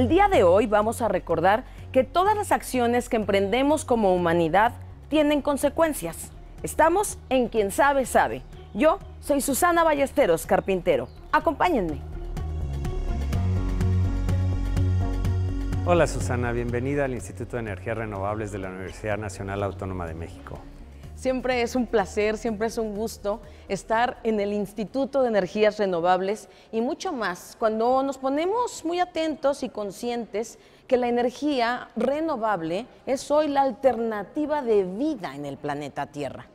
El día de hoy vamos a recordar que todas las acciones que emprendemos como humanidad tienen consecuencias. Estamos en Quien Sabe Sabe. Yo soy Susana Ballesteros, carpintero. Acompáñenme. Hola Susana, bienvenida al Instituto de Energías Renovables de la Universidad Nacional Autónoma de México. Siempre es un placer, siempre es un gusto estar en el Instituto de Energías Renovables y mucho más cuando nos ponemos muy atentos y conscientes que la energía renovable es hoy la alternativa de vida en el planeta Tierra.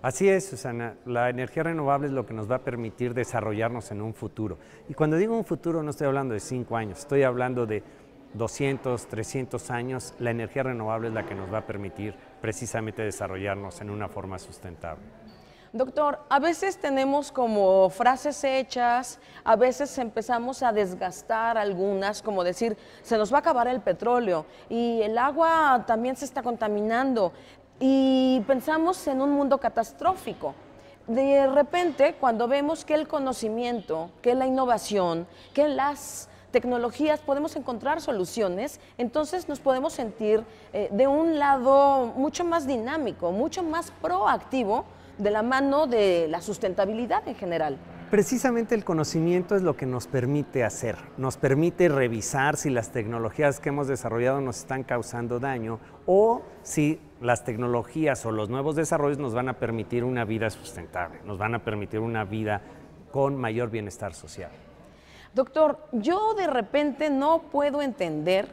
Así es, Susana. La energía renovable es lo que nos va a permitir desarrollarnos en un futuro. Y cuando digo un futuro no estoy hablando de cinco años, estoy hablando de 200, 300 años, la energía renovable es la que nos va a permitir precisamente desarrollarnos en una forma sustentable. Doctor, a veces tenemos como frases hechas, a veces empezamos a desgastar algunas, como decir, se nos va a acabar el petróleo y el agua también se está contaminando y pensamos en un mundo catastrófico. De repente, cuando vemos que el conocimiento, que la innovación, que las tecnologías, podemos encontrar soluciones, entonces nos podemos sentir eh, de un lado mucho más dinámico, mucho más proactivo de la mano de la sustentabilidad en general. Precisamente el conocimiento es lo que nos permite hacer, nos permite revisar si las tecnologías que hemos desarrollado nos están causando daño o si las tecnologías o los nuevos desarrollos nos van a permitir una vida sustentable, nos van a permitir una vida con mayor bienestar social. Doctor, yo de repente no puedo entender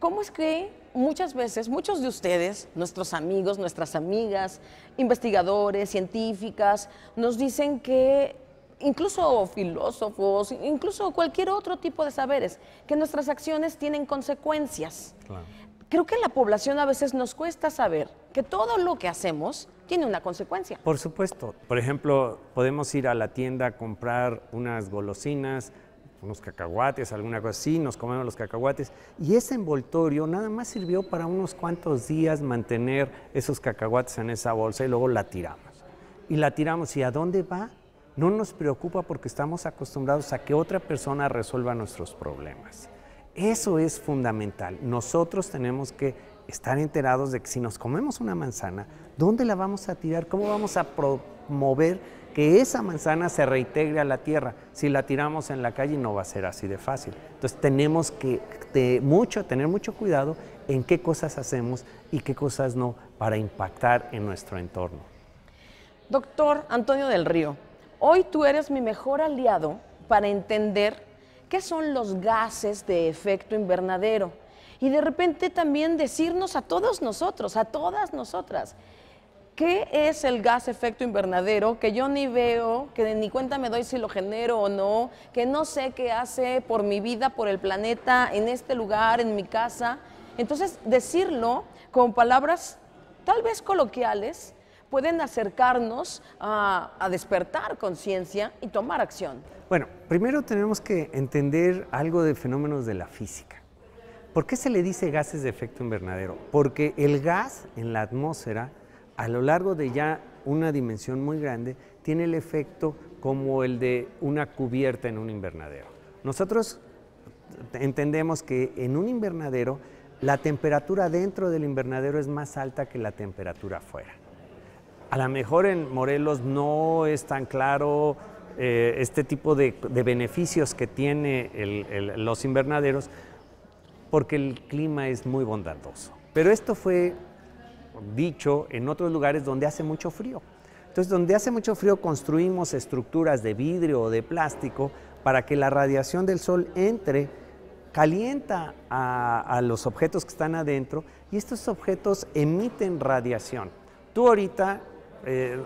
cómo es que muchas veces, muchos de ustedes, nuestros amigos, nuestras amigas, investigadores, científicas, nos dicen que incluso filósofos, incluso cualquier otro tipo de saberes, que nuestras acciones tienen consecuencias. Creo que la población a veces nos cuesta saber que todo lo que hacemos tiene una consecuencia. Por supuesto. Por ejemplo, podemos ir a la tienda a comprar unas golosinas, unos cacahuates, alguna cosa así, nos comemos los cacahuates. Y ese envoltorio nada más sirvió para unos cuantos días mantener esos cacahuates en esa bolsa y luego la tiramos. Y la tiramos y ¿a dónde va? No nos preocupa porque estamos acostumbrados a que otra persona resuelva nuestros problemas. Eso es fundamental. Nosotros tenemos que estar enterados de que si nos comemos una manzana, ¿dónde la vamos a tirar? ¿Cómo vamos a promover que esa manzana se reintegre a la tierra. Si la tiramos en la calle no va a ser así de fácil. Entonces tenemos que mucho, tener mucho cuidado en qué cosas hacemos y qué cosas no para impactar en nuestro entorno. Doctor Antonio del Río, hoy tú eres mi mejor aliado para entender qué son los gases de efecto invernadero y de repente también decirnos a todos nosotros, a todas nosotras, ¿Qué es el gas efecto invernadero que yo ni veo, que ni cuenta me doy si lo genero o no, que no sé qué hace por mi vida, por el planeta, en este lugar, en mi casa? Entonces, decirlo con palabras tal vez coloquiales pueden acercarnos a, despertar conciencia y tomar acción. Bueno, primero tenemos que entender algo de fenómenos de la física. ¿Por qué se le dice gases de efecto invernadero? Porque el gas en la atmósfera a lo largo de ya una dimensión muy grande, tiene el efecto como el de una cubierta en un invernadero. Nosotros entendemos que en un invernadero la temperatura dentro del invernadero es más alta que la temperatura afuera. A lo mejor en Morelos no es tan claro eh, este tipo de, beneficios que tiene los invernaderos porque el clima es muy bondadoso. Pero esto fue dicho en otros lugares donde hace mucho frío. Entonces, donde hace mucho frío construimos estructuras de vidrio o de plástico para que la radiación del sol entre, calienta a, los objetos que están adentro y estos objetos emiten radiación. Tú ahorita eh,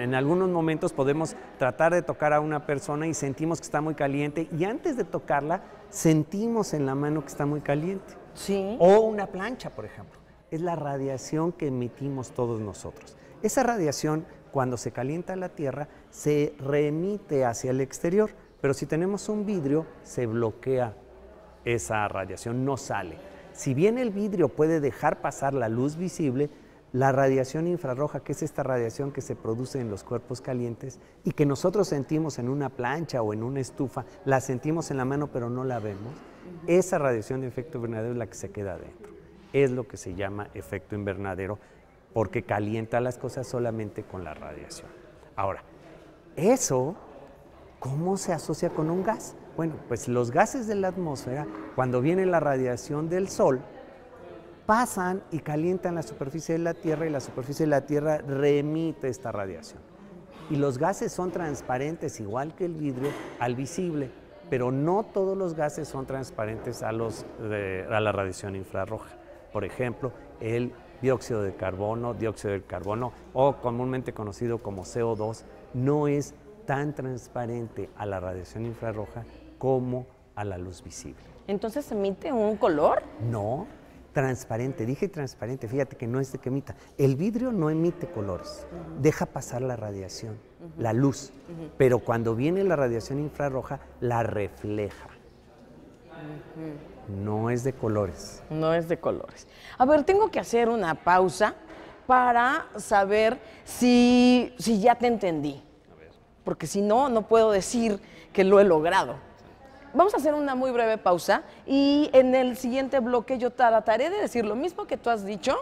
en algunos momentos podemos tratar de tocar a una persona y sentimos que está muy caliente y antes de tocarla sentimos en la mano que está muy caliente. Sí. O una plancha, por ejemplo es la radiación que emitimos todos nosotros. Esa radiación, cuando se calienta la Tierra, se remite hacia el exterior, pero si tenemos un vidrio, se bloquea esa radiación, no sale. Si bien el vidrio puede dejar pasar la luz visible, la radiación infrarroja, que es esta radiación que se produce en los cuerpos calientes y que nosotros sentimos en una plancha o en una estufa, la sentimos en la mano pero no la vemos, esa radiación de efecto invernadero es la que se queda adentro es lo que se llama efecto invernadero porque calienta las cosas solamente con la radiación. Ahora, eso, ¿cómo se asocia con un gas? Bueno, pues los gases de la atmósfera, cuando viene la radiación del Sol, pasan y calientan la superficie de la Tierra y la superficie de la Tierra remite esta radiación. Y los gases son transparentes, igual que el vidrio, al visible, pero no todos los gases son transparentes a, los, a la radiación infrarroja por ejemplo, el dióxido de carbono, dióxido de carbono o comúnmente conocido como CO2, no es tan transparente a la radiación infrarroja como a la luz visible. Entonces emite un color? No, transparente, dije transparente, fíjate que no es de que emita. El vidrio no emite colores, deja pasar la radiación, la luz, pero cuando viene la radiación infrarroja la refleja. No es de colores. No es de colores. A ver, tengo que hacer una pausa para saber si, si ya te entendí. Porque si no, no puedo decir que lo he logrado. Vamos a hacer una muy breve pausa y en el siguiente bloque yo trataré de decir lo mismo que tú has dicho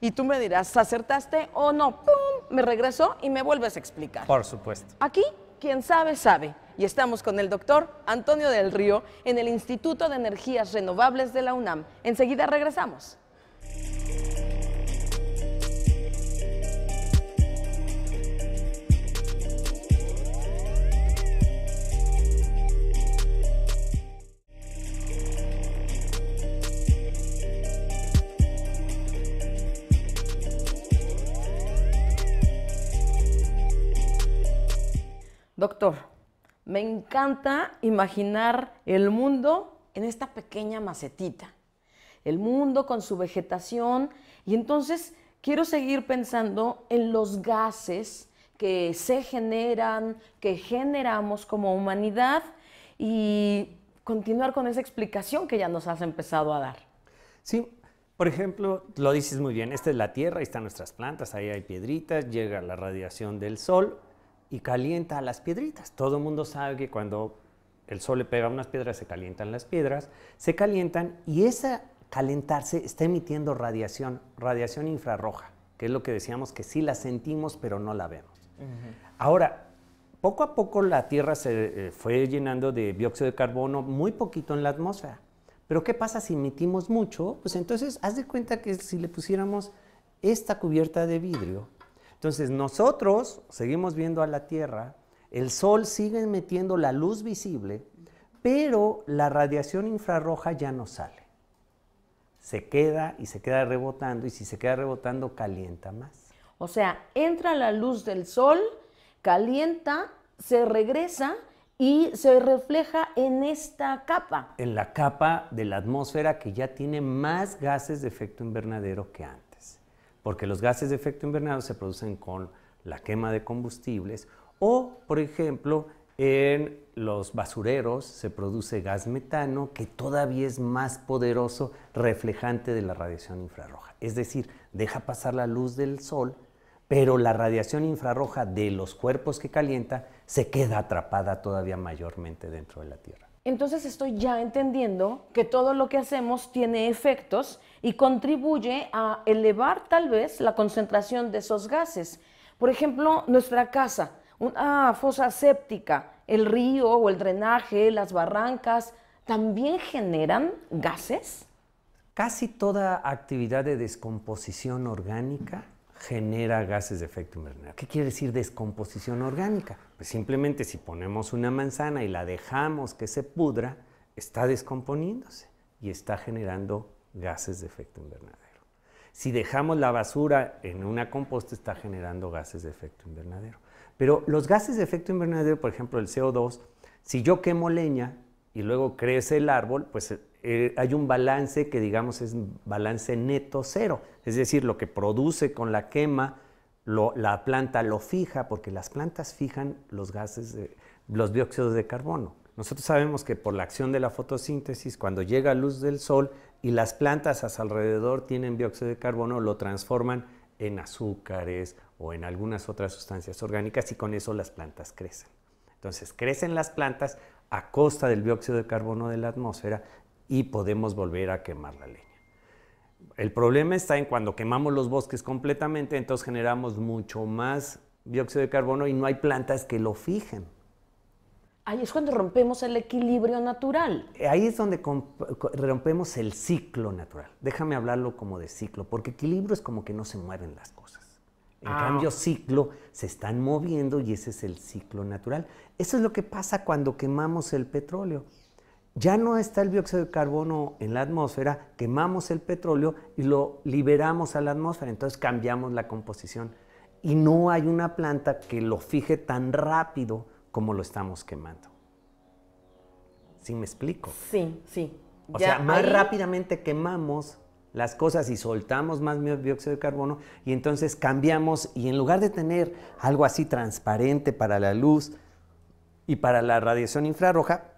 y tú me dirás, ¿acertaste o no? ¡Pum! Me regreso y me vuelves a explicar. Por supuesto. Aquí, quien sabe, sabe y estamos con el doctor Antonio del Río en el Instituto de Energías Renovables de la UNAM. Enseguida regresamos. Doctor, me encanta imaginar el mundo en esta pequeña macetita. El mundo con su vegetación. Y entonces quiero seguir pensando en los gases que se generan, que generamos como humanidad y continuar con esa explicación que ya nos has empezado a dar. Sí, por ejemplo, lo dices muy bien, esta es la Tierra, ahí están nuestras plantas, ahí hay piedritas, llega la radiación del Sol, y calienta las piedritas. Todo el mundo sabe que cuando el sol le pega a unas piedras se calientan las piedras, se calientan y esa calentarse está emitiendo radiación, radiación infrarroja, que es lo que decíamos que sí la sentimos pero no la vemos. Ahora, poco a poco la Tierra se eh, fue llenando de dióxido de carbono, muy poquito en la atmósfera. Pero ¿qué pasa si emitimos mucho? Pues entonces haz de cuenta que si le pusiéramos esta cubierta de vidrio entonces nosotros seguimos viendo a la Tierra, el Sol sigue metiendo la luz visible, pero la radiación infrarroja ya no sale. Se queda y se queda rebotando y si se queda rebotando calienta más. O sea, entra la luz del Sol, calienta, se regresa y se refleja en esta capa. En la capa de la atmósfera que ya tiene más gases de efecto invernadero que antes porque los gases de efecto invernadero se producen con la quema de combustibles o, por ejemplo, en los basureros se produce gas metano que todavía es más poderoso reflejante de la radiación infrarroja. Es decir, deja pasar la luz del sol, pero la radiación infrarroja de los cuerpos que calienta se queda atrapada todavía mayormente dentro de la Tierra entonces estoy ya entendiendo que todo lo que hacemos tiene efectos y contribuye a elevar tal vez la concentración de esos gases. Por ejemplo, nuestra casa, una ah, fosa séptica, el río o el drenaje, las barrancas, ¿también generan gases? Casi toda actividad de descomposición orgánica genera gases de efecto invernadero. ¿Qué quiere decir descomposición orgánica? Pues simplemente si ponemos una manzana y la dejamos que se pudra, está descomponiéndose y está generando gases de efecto invernadero. Si dejamos la basura en una composta, está generando gases de efecto invernadero. Pero los gases de efecto invernadero, por ejemplo, el CO2, si yo quemo leña y luego crece el árbol, pues eh, hay un balance que digamos es balance neto cero. Es decir, lo que produce con la quema la planta lo fija, porque las plantas fijan los gases, de, los dióxidos de carbono. Nosotros sabemos que por la acción de la fotosíntesis, cuando llega luz del sol y las plantas a su alrededor tienen dióxido de carbono, lo transforman en azúcares o en algunas otras sustancias orgánicas y con eso las plantas crecen. Entonces crecen las plantas a costa del dióxido de carbono de la atmósfera y podemos volver a quemar la leña. El problema está en cuando quemamos los bosques completamente, entonces generamos mucho más dióxido de carbono y no hay plantas que lo fijen. Ahí es cuando rompemos el equilibrio natural. Ahí es donde rompemos el ciclo natural. Déjame hablarlo como de ciclo, porque equilibrio es como que no se mueven las cosas. En ah, cambio, ciclo se están moviendo y ese es el ciclo natural. Eso es lo que pasa cuando quemamos el petróleo ya no está el dióxido de carbono en la atmósfera, quemamos el petróleo y lo liberamos a la atmósfera, entonces cambiamos la composición. Y no hay una planta que lo fije tan rápido como lo estamos quemando. ¿Sí me explico? Sí, sí. O sea, más rápidamente quemamos las cosas y soltamos más dióxido de carbono y entonces cambiamos y en lugar de tener algo así transparente para la luz y para la radiación infrarroja,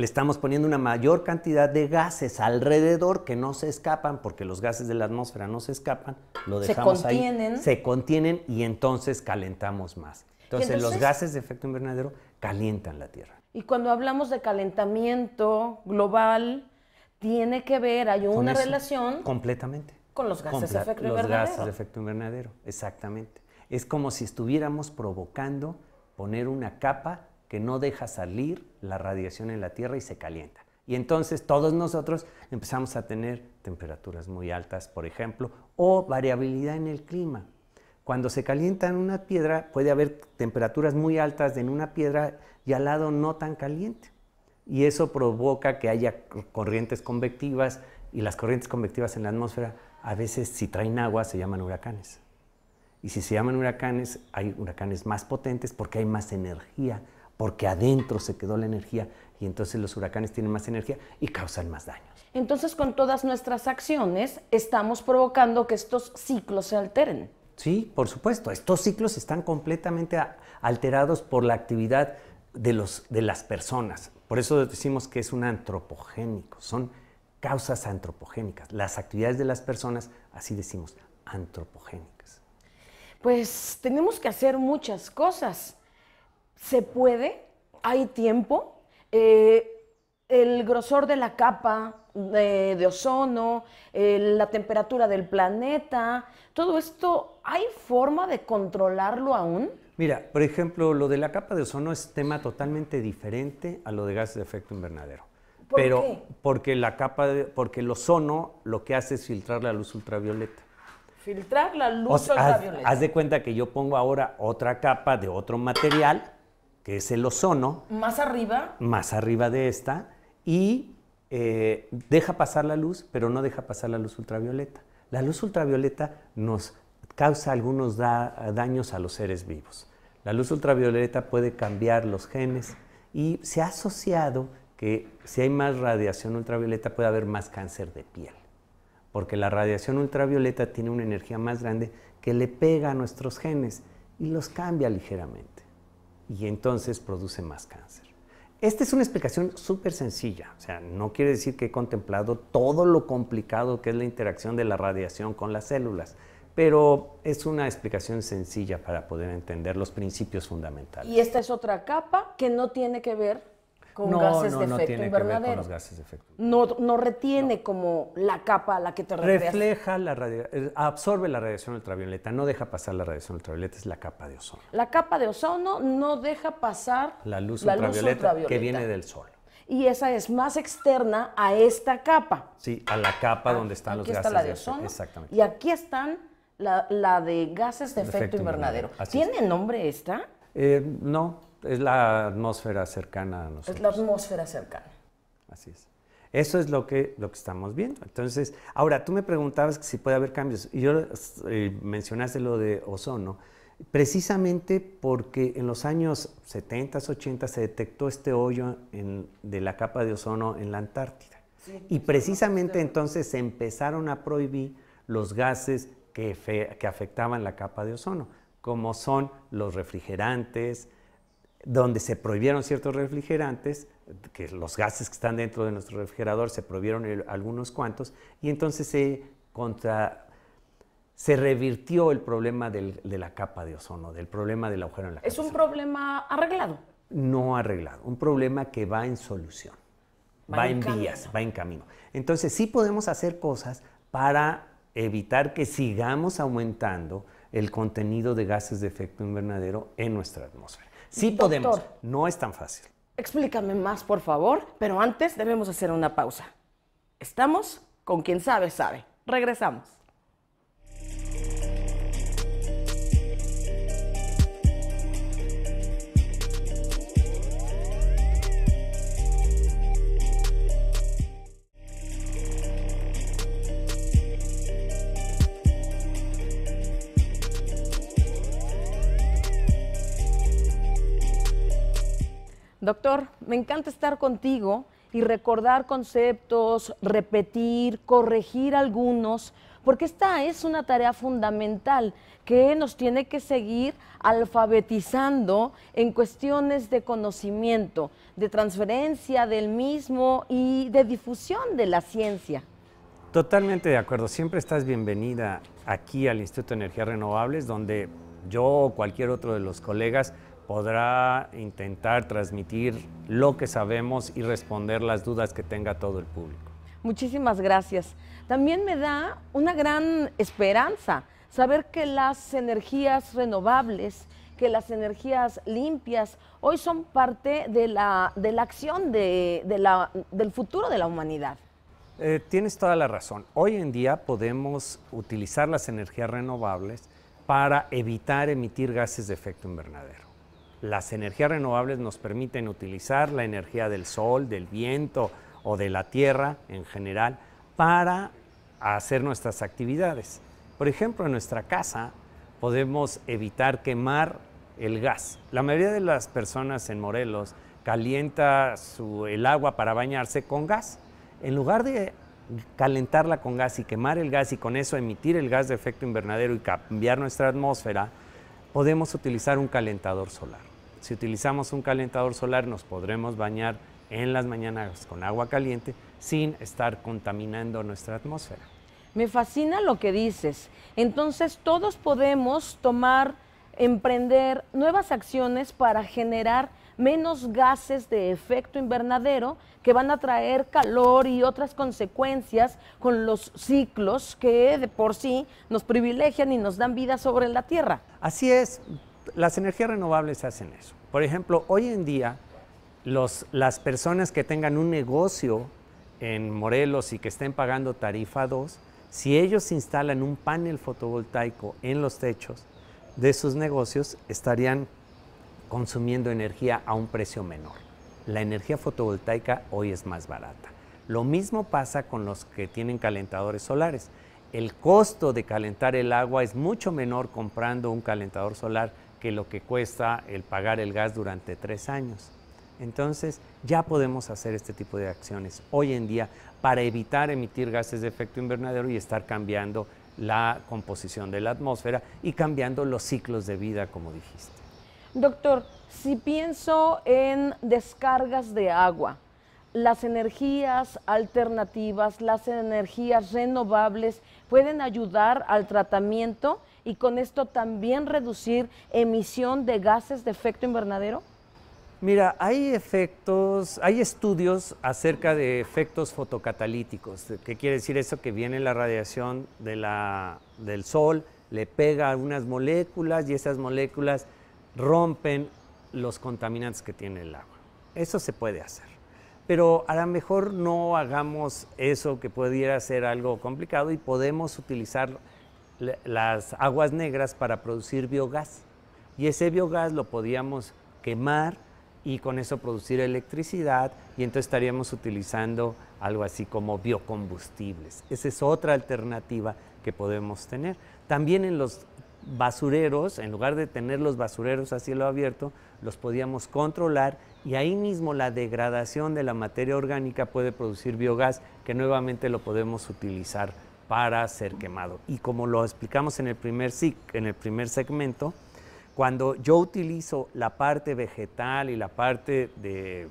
le estamos poniendo una mayor cantidad de gases alrededor que no se escapan, porque los gases de la atmósfera no se escapan, lo dejamos se contienen. se contienen y entonces calentamos más. Entonces, los gases de efecto invernadero calientan la Tierra. Y cuando hablamos de calentamiento global, tiene que ver, hay una relación... Completamente. Con los gases de efecto invernadero. Los gases de efecto invernadero, exactamente. Es como si estuviéramos provocando poner una capa que no deja salir la radiación en la Tierra y se calienta. Y entonces todos nosotros empezamos a tener temperaturas muy altas, por ejemplo, o variabilidad en el clima. Cuando se calienta en una piedra, puede haber temperaturas muy altas en una piedra y al lado no tan caliente. Y eso provoca que haya corrientes convectivas y las corrientes convectivas en la atmósfera a veces si traen agua se llaman huracanes. Y si se llaman huracanes, hay huracanes más potentes porque hay más energía porque adentro se quedó la energía y entonces los huracanes tienen más energía y causan más daños. Entonces con todas nuestras acciones estamos provocando que estos ciclos se alteren. Sí, por supuesto. Estos ciclos están completamente alterados por la actividad de, de las personas. Por eso decimos que es un antropogénico. Son causas antropogénicas. Las actividades de las personas, así decimos, antropogénicas. Pues tenemos que hacer muchas cosas se puede, hay tiempo. Eh, el grosor de la capa eh, de, ozono, eh, la temperatura del planeta, todo esto, ¿hay forma de controlarlo aún? Mira, por ejemplo, lo de la capa de ozono es tema totalmente diferente a lo de gases de efecto invernadero. ¿Por Pero qué? porque la capa porque el ozono lo que hace es filtrar la luz ultravioleta. Filtrar la luz ultravioleta. haz de cuenta que yo pongo ahora otra capa de otro material que es el ozono. ¿Más arriba? Más arriba de esta. Y eh, deja pasar la luz, pero no deja pasar la luz ultravioleta. La luz ultravioleta nos causa algunos daños a los seres vivos. La luz ultravioleta puede cambiar los genes y se ha asociado que si hay más radiación ultravioleta puede haber más cáncer de piel, porque la radiación ultravioleta tiene una energía más grande que le pega a nuestros genes y los cambia ligeramente y entonces produce más cáncer. Esta es una explicación súper sencilla, o sea, no quiere decir que he contemplado todo lo complicado que es la interacción de la radiación con las células, pero es una explicación sencilla para poder entender los principios fundamentales. Y esta es otra capa que no tiene que ver con no, gases no, de efecto tiene Que ver con los gases de efecto. No, no retiene como la capa a la que te Refleja la radiación, absorbe la radiación ultravioleta, no deja pasar la radiación ultravioleta, es la capa de ozono. La capa de ozono no deja pasar la luz, ultravioleta, que viene del sol. Y esa es más externa a esta capa. Sí, a la capa ah, donde están los gases. la de ozono. Exactamente. Y aquí están la, de gases de, efecto, invernadero. ¿Tiene nombre esta? Eh, no, es la atmósfera cercana a nosotros. Es la atmósfera cercana. Así es. Eso es lo que, lo que estamos viendo. Entonces, ahora tú me preguntabas si puede haber cambios. Y yo eh, mencionaste lo de ozono, precisamente porque en los años 70, 80 se detectó este hoyo de la capa de ozono en la Antártida. y precisamente entonces se empezaron a prohibir los gases que, que afectaban la capa de ozono, como son los refrigerantes, donde se prohibieron ciertos refrigerantes, que los gases que están dentro de nuestro refrigerador se prohibieron algunos cuantos, y entonces se, contra, se revirtió el problema de la capa de ozono, del problema del agujero en la capa. ¿Es un problema arreglado? No arreglado, un problema que va en solución, va, en, vías, va en camino. Entonces sí podemos hacer cosas para evitar que sigamos aumentando el contenido de gases de efecto invernadero en nuestra atmósfera. Sí podemos, no es tan fácil. Explícame más, por favor, pero antes debemos hacer una pausa. Estamos con quien sabe, sabe. Regresamos. Doctor, me encanta estar contigo y recordar conceptos, repetir, corregir algunos, porque esta es una tarea fundamental que nos tiene que seguir alfabetizando en cuestiones de conocimiento, de transferencia del mismo y de difusión de la ciencia. Totalmente de acuerdo, siempre estás bienvenida aquí al Instituto de Energías Renovables, donde yo o cualquier otro de los colegas podrá intentar transmitir lo que sabemos y responder las dudas que tenga todo el público. Muchísimas gracias. También me da una gran esperanza saber que las energías renovables, que las energías limpias hoy son parte de la, acción de, del futuro de la humanidad. Eh, tienes toda la razón. Hoy en día podemos utilizar las energías renovables para evitar emitir gases de efecto invernadero. Las energías renovables nos permiten utilizar la energía del sol, del viento o de la tierra en general para hacer nuestras actividades. Por ejemplo, en nuestra casa podemos evitar quemar el gas. La mayoría de las personas en Morelos calienta el agua para bañarse con gas. En lugar de calentarla con gas y quemar el gas y con eso emitir el gas de efecto invernadero y cambiar nuestra atmósfera, podemos utilizar un calentador solar. Si utilizamos un calentador solar nos podremos bañar en las mañanas con agua caliente sin estar contaminando nuestra atmósfera. Me fascina lo que dices. Entonces todos podemos tomar, emprender nuevas acciones para generar menos gases de efecto invernadero que van a traer calor y otras consecuencias con los ciclos que de por sí nos privilegian y nos dan vida sobre la Tierra. Así es, las energías renovables hacen eso. Por ejemplo, hoy en día, las personas que tengan un negocio en Morelos y que estén pagando tarifa 2, si ellos instalan un panel fotovoltaico en los techos de sus negocios, estarían consumiendo energía a un precio menor. La energía fotovoltaica hoy es más barata. Lo mismo pasa con los que tienen calentadores solares. El costo de calentar el agua es mucho menor comprando un calentador solar que lo que cuesta el pagar el gas durante tres años. Entonces ya podemos hacer este tipo de acciones hoy en día para evitar emitir gases de efecto invernadero y estar cambiando la composición de la atmósfera y cambiando los ciclos de vida, como dijiste. Doctor, si pienso en descargas de agua, las energías alternativas, las energías renovables pueden ayudar al tratamiento y con esto también reducir emisión de gases de efecto invernadero? Mira, hay efectos, hay estudios acerca de efectos fotocatalíticos. ¿Qué quiere decir eso? Que viene la radiación de la, del sol, le pega a unas moléculas y esas moléculas rompen los contaminantes que tiene el agua. Eso se puede hacer. Pero a lo mejor no hagamos eso que pudiera ser algo complicado y podemos utilizar las aguas negras para producir biogás. Y ese biogás lo podíamos quemar y con eso producir electricidad y entonces estaríamos utilizando algo así como biocombustibles. Esa es otra alternativa que podemos tener. También en los basureros, en lugar de tener los basureros a cielo abierto, los podíamos controlar y ahí mismo la degradación de la materia orgánica puede producir biogás que nuevamente lo podemos utilizar para ser quemado. Y como lo explicamos en el primer, en el primer segmento, cuando yo utilizo la parte vegetal y la parte de,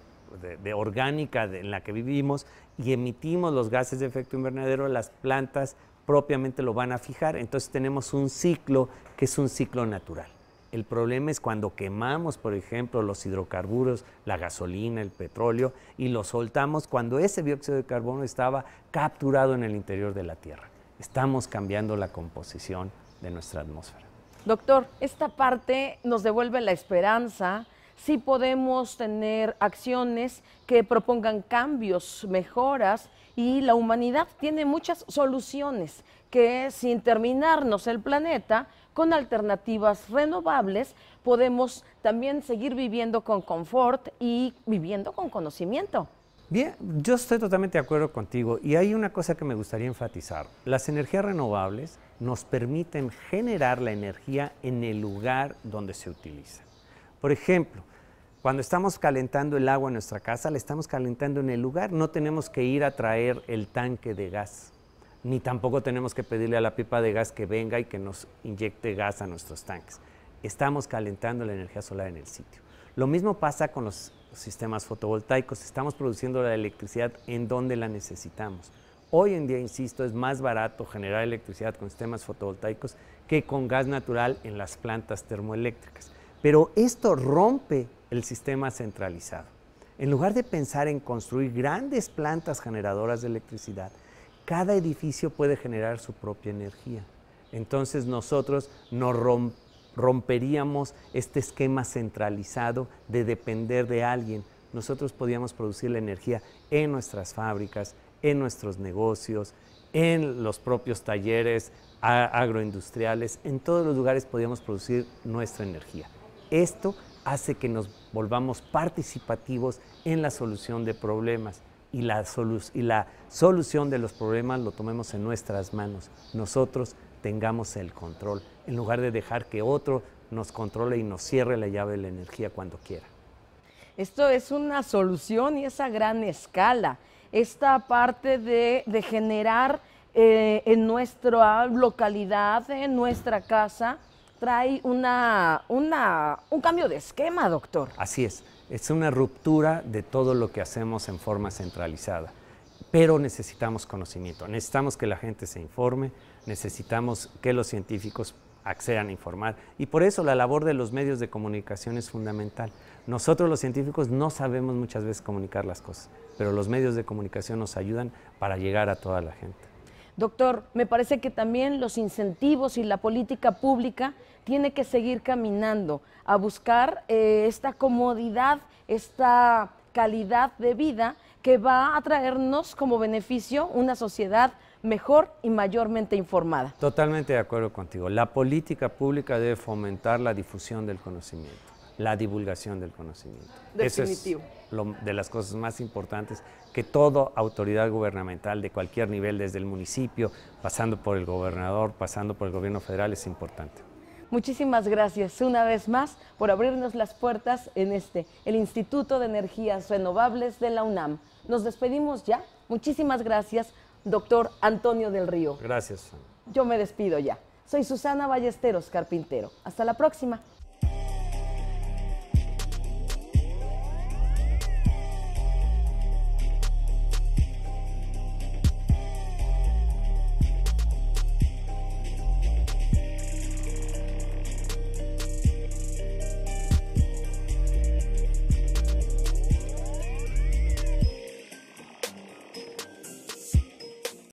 orgánica en la que vivimos y emitimos los gases de efecto invernadero, las plantas propiamente lo van a fijar. Entonces tenemos un ciclo que es un ciclo natural. El problema es cuando quemamos, por ejemplo, los hidrocarburos, la gasolina, el petróleo, y lo soltamos cuando ese dióxido de carbono estaba capturado en el interior de la Tierra. Estamos cambiando la composición de nuestra atmósfera. Doctor, esta parte nos devuelve la esperanza, si podemos tener acciones que propongan cambios, mejoras, y la humanidad tiene muchas soluciones que sin terminarnos el planeta, con alternativas renovables, podemos también seguir viviendo con confort y viviendo con conocimiento. Bien, yo estoy totalmente de acuerdo contigo y hay una cosa que me gustaría enfatizar. Las energías renovables nos permiten generar la energía en el lugar donde se utiliza. Por ejemplo, cuando estamos calentando el agua en nuestra casa, la estamos calentando en el lugar, no tenemos que ir a traer el tanque de gas ni tampoco tenemos que pedirle a la pipa de gas que venga y que nos inyecte gas a nuestros tanques. Estamos calentando la energía solar en el sitio. Lo mismo pasa con los sistemas fotovoltaicos, estamos produciendo la electricidad en donde la necesitamos. Hoy en día, insisto, es más barato generar electricidad con sistemas fotovoltaicos que con gas natural en las plantas termoeléctricas. Pero esto rompe el sistema centralizado. En lugar de pensar en construir grandes plantas generadoras de electricidad, cada edificio puede generar su propia energía. Entonces nosotros nos romperíamos este esquema centralizado de depender de alguien. Nosotros podíamos producir la energía en nuestras fábricas, en nuestros negocios, en los propios talleres agroindustriales, en todos los lugares podíamos producir nuestra energía. Esto hace que nos volvamos participativos en la solución de problemas y la, y la solución de los problemas lo tomemos en nuestras manos. Nosotros tengamos el control, en lugar de dejar que otro nos controle y nos cierre la llave de la energía cuando quiera. Esto es una solución y es a gran escala. Esta parte de, generar eh, en nuestra localidad, en nuestra casa, trae una, un cambio de esquema, doctor. Así es. Es una ruptura de todo lo que hacemos en forma centralizada. Pero necesitamos conocimiento, necesitamos que la gente se informe, necesitamos que los científicos accedan a informar. Y por eso la labor de los medios de comunicación es fundamental. Nosotros los científicos no sabemos muchas veces comunicar las cosas, pero los medios de comunicación nos ayudan para llegar a toda la gente. Doctor, me parece que también los incentivos y la política pública tiene que seguir caminando a buscar eh, esta comodidad, esta calidad de vida que va a traernos como beneficio una sociedad mejor y mayormente informada. Totalmente de acuerdo contigo. La política pública debe fomentar la difusión del conocimiento la divulgación del conocimiento. Definitivo. de las cosas más importantes que toda autoridad gubernamental de cualquier nivel, desde el municipio, pasando por el gobernador, pasando por el gobierno federal, es importante. Muchísimas gracias una vez más por abrirnos las puertas en este, el Instituto de Energías Renovables de la UNAM. Nos despedimos ya. Muchísimas gracias, doctor Antonio del Río. Gracias. Yo me despido ya. Soy Susana Ballesteros Carpintero. Hasta la próxima.